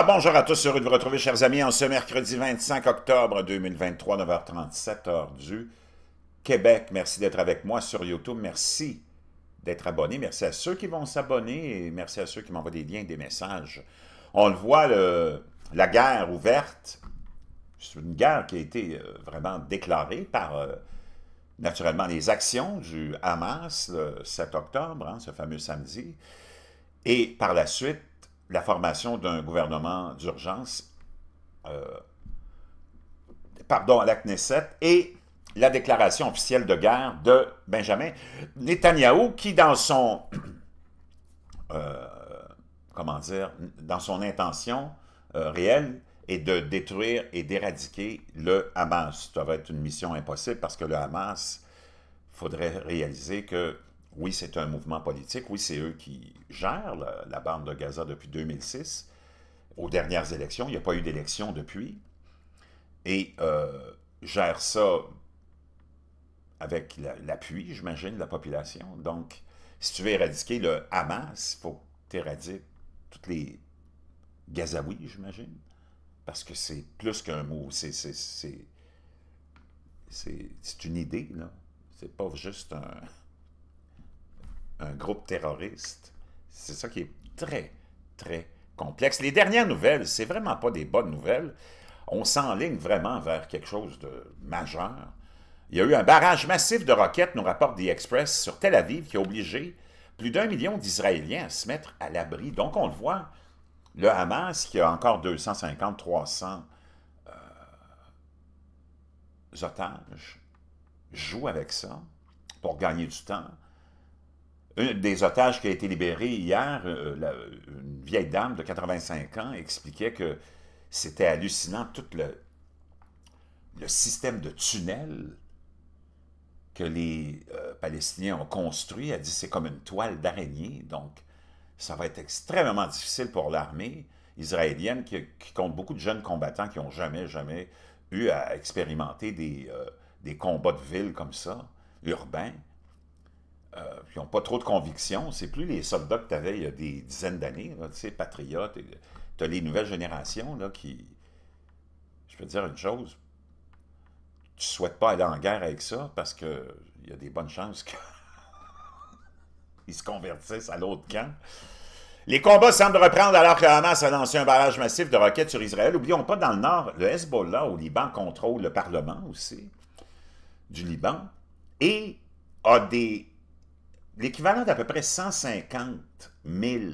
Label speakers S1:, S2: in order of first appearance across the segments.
S1: Ah, bonjour à tous, heureux de vous retrouver, chers amis, en ce mercredi 25 octobre 2023, 9h37, heure du Québec. Merci d'être avec moi sur YouTube. Merci d'être abonné. Merci à ceux qui vont s'abonner et merci à ceux qui m'envoient des liens, des messages. On le voit, la guerre ouverte, c'est une guerre qui a été euh, vraiment déclarée par, euh, naturellement, les actions du Hamas le 7 octobre, hein, ce fameux samedi, et par la suite, la formation d'un gouvernement d'urgence, euh, pardon, à la Knesset, et la déclaration officielle de guerre de Benjamin Netanyahu qui dans son, euh, comment dire, dans son intention euh, réelle, est de détruire et d'éradiquer le Hamas. Ça va être une mission impossible parce que le Hamas, il faudrait réaliser que oui, c'est un mouvement politique. Oui, c'est eux qui gèrent la, bande de Gaza depuis 2006. Aux dernières élections, il n'y a pas eu d'élection depuis. Et euh, gèrent ça avec l'appui, j'imagine, de la population. Donc, si tu veux éradiquer le Hamas, il faut éradiquer toutes les Gazaouis, j'imagine. Parce que c'est plus qu'un mot. C'est c'est une idée, là. C'est pas juste un groupe terroriste. C'est ça qui est très, très complexe. Les dernières nouvelles, c'est vraiment pas des bonnes nouvelles. On s'enligne vraiment vers quelque chose de majeur. Il y a eu un barrage massif de roquettes, nous rapporte The Express, sur Tel Aviv, qui a obligé plus d'un million d'Israéliens à se mettre à l'abri. Donc, on le voit, le Hamas, qui a encore 250, 300 euh, otages, joue avec ça pour gagner du temps. Un des otages qui a été libéré hier, euh, une vieille dame de 85 ans expliquait que c'était hallucinant tout le, le système de tunnels que les euh, Palestiniens ont construit. Elle dit c'est comme une toile d'araignée, donc ça va être extrêmement difficile pour l'armée israélienne qui, compte beaucoup de jeunes combattants qui n'ont jamais, jamais eu à expérimenter des, euh, des combats de ville comme ça, urbains. Euh, ils n'ont pas trop de conviction, c'est plus les soldats que tu avais il y a des dizaines d'années, tu sais, patriotes. Tu as les nouvelles générations là, qui. Je peux dire une chose. Tu ne souhaites pas aller en guerre avec ça parce qu'il y a des bonnes chances qu'ils se convertissent à l'autre camp. Les combats semblent reprendre alors que Hamas a lancé un barrage massif de roquettes sur Israël. Oublions pas, dans le nord, le Hezbollah au Liban contrôle le Parlement aussi du Liban et a des l'équivalent d'à peu près 150 000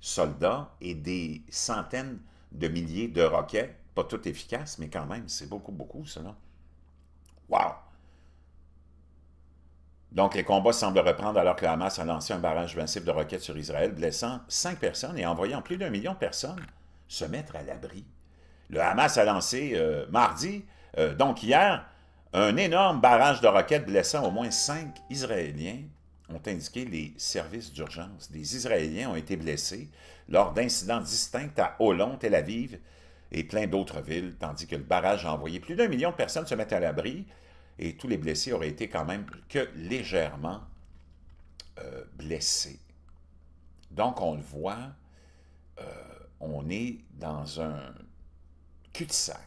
S1: soldats et des centaines de milliers de roquettes, pas tout efficaces, mais quand même, c'est beaucoup, beaucoup, cela. Wow! Donc, les combats semblent reprendre alors que le Hamas a lancé un barrage massif de roquettes sur Israël, blessant cinq personnes et envoyant plus d'un million de personnes se mettre à l'abri. Le Hamas a lancé euh, mardi, euh, donc hier, un énorme barrage de roquettes blessant au moins cinq Israéliens ont indiqué les services d'urgence. Des Israéliens ont été blessés lors d'incidents distincts à Holon, Tel Aviv et plein d'autres villes, tandis que le barrage a envoyé plus d'un million de personnes se mettre à l'abri et tous les blessés auraient été quand même que légèrement euh, blessés. Donc, on le voit, euh, on est dans un cul-de-sac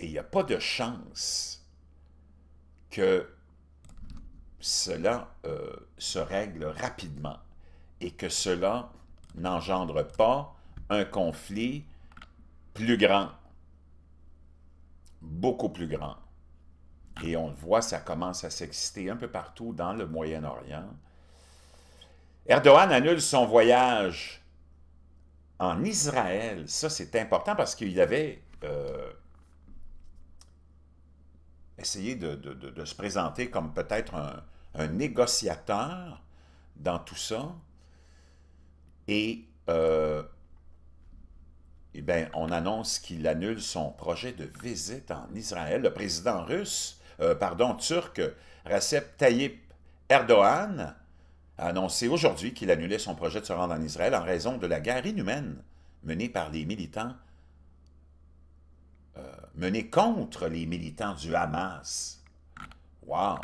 S1: et il n'y a pas de chance que cela euh, se règle rapidement et que cela n'engendre pas un conflit plus grand, beaucoup plus grand. Et on le voit, ça commence à s'exciter un peu partout dans le Moyen-Orient. Erdogan annule son voyage en Israël. Ça, c'est important parce qu'il avait euh, essayé de, se présenter comme peut-être un, un négociateur dans tout ça. Et, euh, eh on annonce qu'il annule son projet de visite en Israël. Le président russe, euh, pardon, turc, Recep Tayyip Erdogan, a annoncé aujourd'hui qu'il annulait son projet de se rendre en Israël en raison de la guerre inhumaine menée par les militants, euh, menée contre les militants du Hamas. Wow!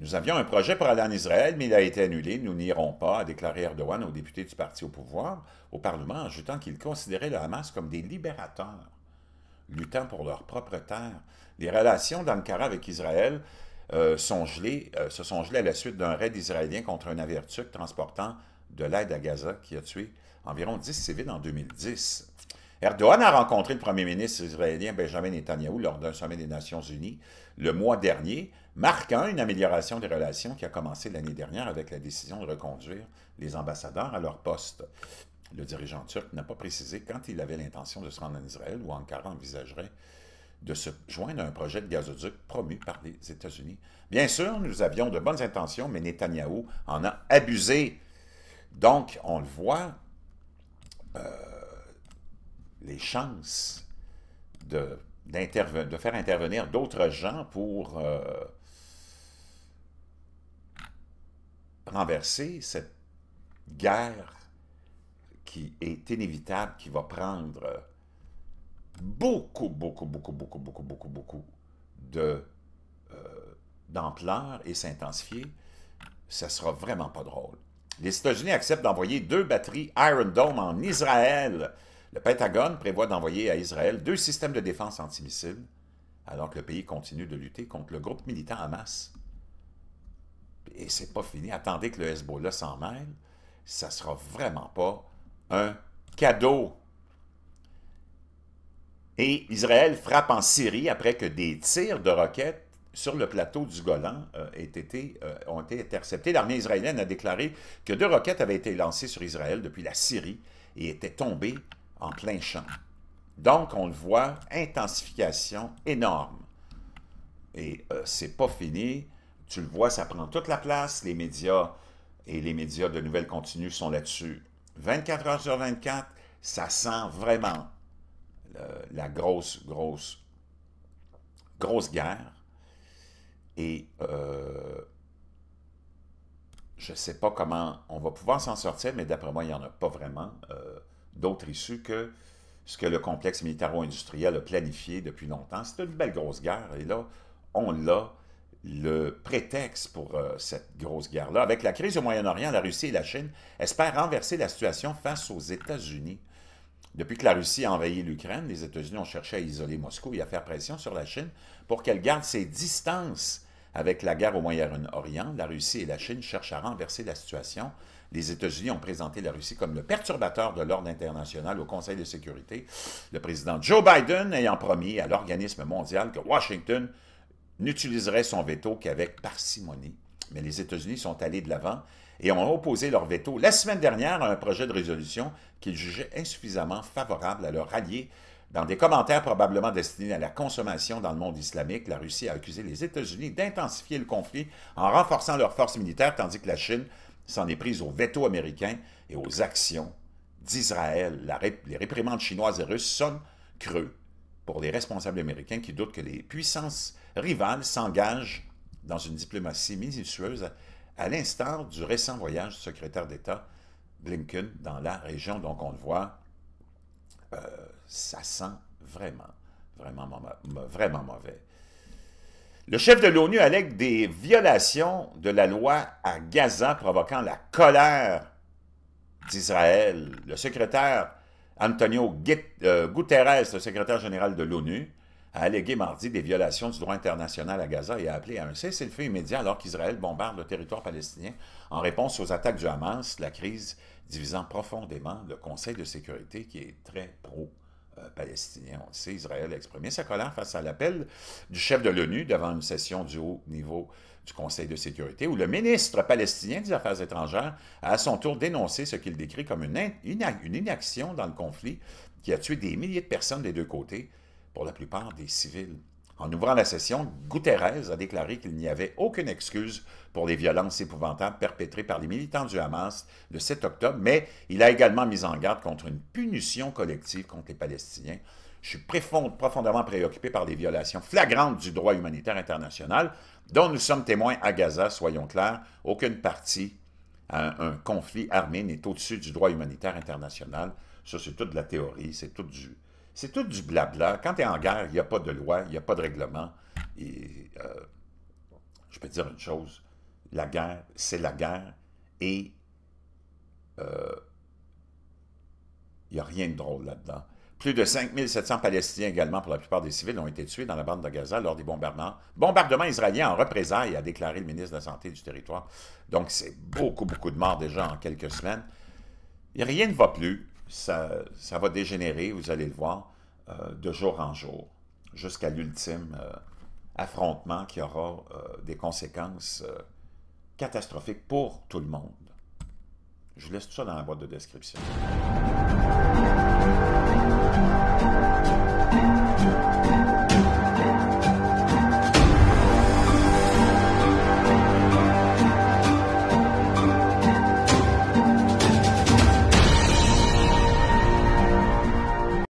S1: Nous avions un projet pour aller en Israël, mais il a été annulé. Nous n'irons pas, a déclaré Erdogan aux députés du parti au pouvoir, au Parlement, en ajoutant qu'ils considéraient le Hamas comme des libérateurs, luttant pour leur propre terre. Les relations d'Ankara avec Israël euh, sont gelées, euh, se sont gelées à la suite d'un raid israélien contre un navire turc transportant de l'aide à Gaza qui a tué environ 10 civils en 2010. Erdogan a rencontré le premier ministre israélien Benjamin Netanyahu lors d'un sommet des Nations Unies le mois dernier, marquant une amélioration des relations qui a commencé l'année dernière avec la décision de reconduire les ambassadeurs à leur poste. Le dirigeant turc n'a pas précisé quand il avait l'intention de se rendre en Israël ou Ankara envisagerait de se joindre à un projet de gazoduc promu par les États-Unis. Bien sûr, nous avions de bonnes intentions, mais Netanyahu en a abusé. Donc, on le voit, euh, les chances de, de faire intervenir d'autres gens pour euh, renverser cette guerre qui est inévitable, qui va prendre beaucoup, beaucoup, beaucoup, beaucoup, beaucoup, beaucoup, beaucoup euh, d'ampleur et s'intensifier, ne sera vraiment pas drôle. Les États-Unis acceptent d'envoyer deux batteries Iron Dome en Israël. Le Pentagone prévoit d'envoyer à Israël deux systèmes de défense antimissiles, alors que le pays continue de lutter contre le groupe militant Hamas. Et c'est pas fini. Attendez que le Hezbollah s'en mêle. Ça sera vraiment pas un cadeau. Et Israël frappe en Syrie après que des tirs de roquettes sur le plateau du Golan euh, été, euh, ont été interceptés. L'armée israélienne a déclaré que deux roquettes avaient été lancées sur Israël depuis la Syrie et étaient tombées en plein champ. Donc, on le voit, intensification énorme. Et euh, c'est pas fini. Tu le vois, ça prend toute la place. Les médias et les médias de nouvelles continues sont là-dessus. 24 heures sur 24, ça sent vraiment la grosse, grosse, grosse guerre. Et euh, je ne sais pas comment on va pouvoir s'en sortir, mais d'après moi, il n'y en a pas vraiment. Euh, d'autres issues que ce que le complexe militaro-industriel a planifié depuis longtemps. C'est une belle grosse guerre, et là, on l'a, le prétexte pour euh, cette grosse guerre-là. Avec la crise au Moyen-Orient, la Russie et la Chine espèrent renverser la situation face aux États-Unis. Depuis que la Russie a envahi l'Ukraine, les États-Unis ont cherché à isoler Moscou et à faire pression sur la Chine pour qu'elle garde ses distances avec la guerre au Moyen-Orient, la Russie et la Chine cherchent à renverser la situation. Les États-Unis ont présenté la Russie comme le perturbateur de l'ordre international au Conseil de sécurité, le président Joe Biden ayant promis à l'organisme mondial que Washington n'utiliserait son veto qu'avec parcimonie. Mais les États-Unis sont allés de l'avant et ont opposé leur veto la semaine dernière à un projet de résolution qu'ils jugeaient insuffisamment favorable à leur allié. Dans des commentaires probablement destinés à la consommation dans le monde islamique, la Russie a accusé les États-Unis d'intensifier le conflit en renforçant leurs forces militaires, tandis que la Chine s'en est prise au veto américain et aux actions d'Israël. les réprimandes chinoises et russes sonnent creux pour les responsables américains qui doutent que les puissances rivales s'engagent dans une diplomatie minutieuse à l'instar du récent voyage du secrétaire d'État Blinken dans la région. Donc, on le voit, euh, ça sent vraiment, vraiment, vraiment mauvais. Le chef de l'ONU allègue des violations de la loi à Gaza provoquant la colère d'Israël. Le secrétaire Antonio euh, Guterres, le secrétaire général de l'ONU, a allégué mardi des violations du droit international à Gaza et a appelé à un cessez-le-feu immédiat alors qu'Israël bombarde le territoire palestinien en réponse aux attaques du Hamas, la crise divisant profondément le Conseil de sécurité qui est très pro palestinien. On le sait, Israël a exprimé sa colère face à l'appel du chef de l'ONU devant une session du haut niveau du Conseil de sécurité, où le ministre palestinien des Affaires étrangères a à son tour dénoncé ce qu'il décrit comme une, une inaction dans le conflit qui a tué des milliers de personnes des deux côtés, pour la plupart des civils. En ouvrant la session, Guterres a déclaré qu'il n'y avait aucune excuse pour les violences épouvantables perpétrées par les militants du Hamas le 7 octobre, mais il a également mis en garde contre une punition collective contre les Palestiniens. Je suis profondément préoccupé par les violations flagrantes du droit humanitaire international dont nous sommes témoins à Gaza, soyons clairs. Aucune partie à un conflit armé n'est au-dessus du droit humanitaire international. Ça, c'est toute de la théorie, c'est tout du, c'est tout du blabla. Quand tu es en guerre, il n'y a pas de loi, il n'y a pas de règlement. Et, euh, je peux dire une chose, la guerre, c'est la guerre et il euh, n'y a rien de drôle là-dedans. Plus de 5700 Palestiniens également, pour la plupart des civils, ont été tués dans la bande de Gaza lors des bombardements. Bombardement israélien en représailles, a déclaré le ministre de la Santé du territoire. Donc, c'est beaucoup, beaucoup de morts déjà en quelques semaines. Et rien ne va plus ça, ça, va dégénérer, vous allez le voir, euh, de jour en jour, jusqu'à l'ultime euh, affrontement qui aura euh, des conséquences catastrophiques pour tout le monde. Je vous laisse tout ça dans la boîte de description.